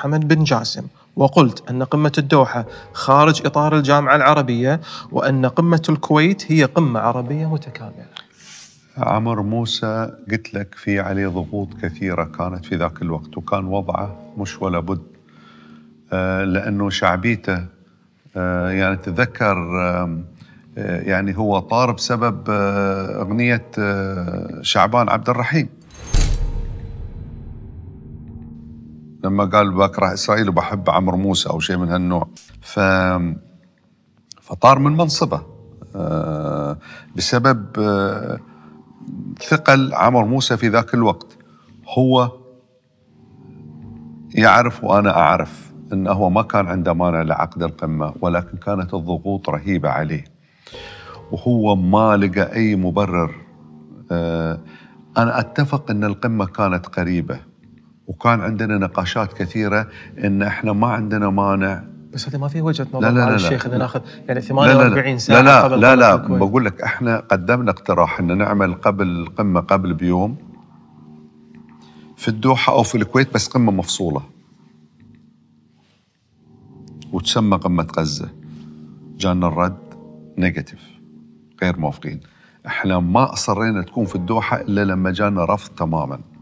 حمد بن جاسم وقلت أن قمة الدوحة خارج إطار الجامعة العربية وأن قمة الكويت هي قمة عربية متكاملة عمر موسى قلت لك في عليه ضغوط كثيرة كانت في ذاك الوقت وكان وضعه مش ولا بد آه، لأنه شعبيته آه، يعني تذكر آه، يعني هو طار بسبب أغنية شعبان عبد الرحيم لما قال بكره اسرائيل وبحب عمرو موسى او شيء من هالنوع ف فطار من منصبه آه، بسبب آه، ثقل عمرو موسى في ذاك الوقت هو يعرف وانا اعرف انه هو ما كان عنده مانع لعقد القمه ولكن كانت الضغوط رهيبه عليه وهو ما لقى اي مبرر آه، انا اتفق ان القمه كانت قريبه وكان عندنا نقاشات كثيره ان احنا ما عندنا مانع بس هذه ما في وجهه نظر لا لا لا الشيخ اذا ناخذ يعني 48 ساعه لا لا لا لا بقول لك احنا قدمنا اقتراح ان نعمل قبل القمه قبل بيوم في الدوحه او في الكويت بس قمه مفصوله وتسمى قمه غزه جانا الرد نيجاتيف غير موافقين احنا ما اصرينا تكون في الدوحه الا لما جانا رفض تماما